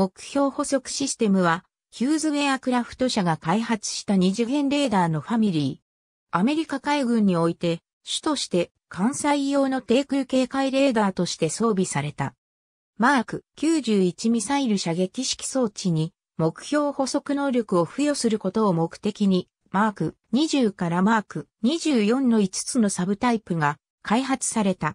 目標捕捉システムは、ヒューズウェアクラフト社が開発した二次元レーダーのファミリー。アメリカ海軍において、主として関西用の低空警戒レーダーとして装備された。マーク91ミサイル射撃式装置に目標補足能力を付与することを目的に、マーク20からマーク24の5つのサブタイプが開発された。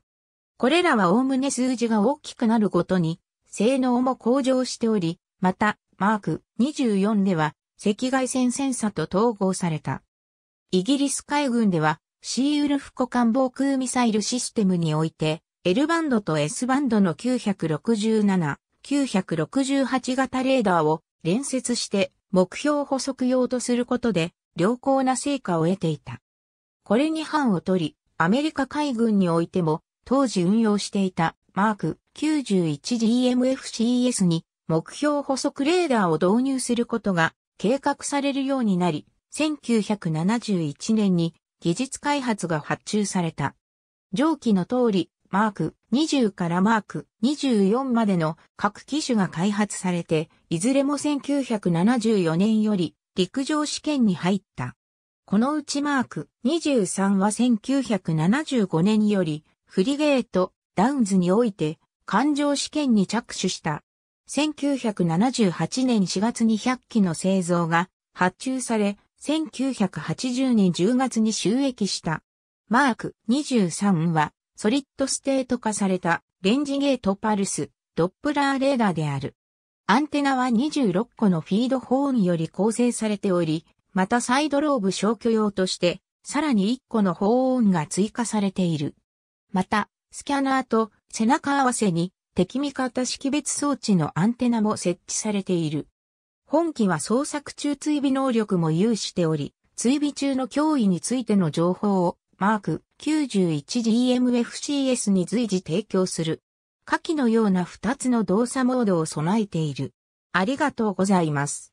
これらは概ね数字が大きくなるごとに性能も向上しており、また、マーク24では赤外線センサと統合された。イギリス海軍では、シーウルフ湖間防空ミサイルシステムにおいて、L バンドと S バンドの967、968型レーダーを連接して目標補足用とすることで良好な成果を得ていた。これに範を取り、アメリカ海軍においても当時運用していたマーク 91DMFCS に目標補足レーダーを導入することが計画されるようになり、1971年に技術開発が発注された。上記の通り、マーク20からマーク24までの各機種が開発されて、いずれも1974年より陸上試験に入った。このうちマーク23は1975年よりフリゲートダウンズにおいて、環状試験に着手した。1978年4月に100機の製造が発注され、1980年10月に収益した。マーク23は、ソリッドステート化されたレンジゲートパルス、ドップラーレーダーである。アンテナは26個のフィードホーンより構成されており、またサイドローブ消去用として、さらに1個のホーンが追加されている。また、スキャナーと背中合わせに敵味方識別装置のアンテナも設置されている。本機は捜索中追尾能力も有しており、追尾中の脅威についての情報をマーク 91GMFCS に随時提供する。下記のような2つの動作モードを備えている。ありがとうございます。